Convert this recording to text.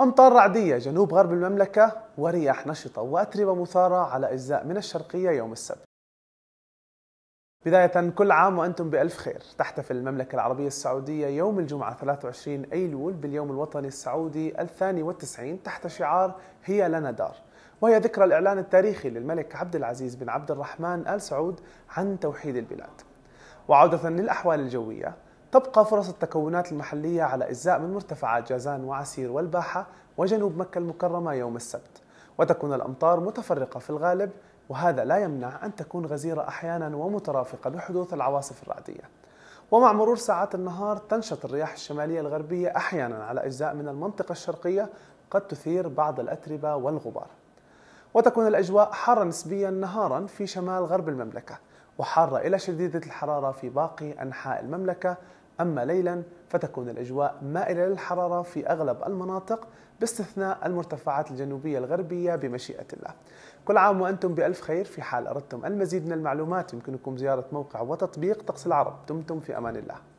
أمطار رعدية جنوب غرب المملكة ورياح نشطة وأتربة مثارة على أجزاء من الشرقية يوم السبت بداية كل عام وأنتم بألف خير تحتفل المملكة العربية السعودية يوم الجمعة 23 أيلول باليوم الوطني السعودي الثاني والتسعين تحت شعار هي لنا دار وهي ذكرى الإعلان التاريخي للملك عبد العزيز بن عبد الرحمن آل سعود عن توحيد البلاد وعودة للأحوال الجوية تبقى فرص التكونات المحلية على أجزاء من مرتفعات جازان وعسير والباحة وجنوب مكة المكرمة يوم السبت وتكون الأمطار متفرقة في الغالب وهذا لا يمنع أن تكون غزيرة أحيانا ومترافقة بحدوث العواصف الرعدية ومع مرور ساعات النهار تنشط الرياح الشمالية الغربية أحيانا على أجزاء من المنطقة الشرقية قد تثير بعض الأتربة والغبار وتكون الأجواء حارة نسبيا نهارا في شمال غرب المملكة وحارة إلى شديدة الحرارة في باقي أنحاء المملكة أما ليلا فتكون الأجواء مائلة للحرارة في أغلب المناطق باستثناء المرتفعات الجنوبية الغربية بمشيئة الله كل عام وأنتم بألف خير في حال أردتم المزيد من المعلومات يمكنكم زيارة موقع وتطبيق طقس العرب دمتم في أمان الله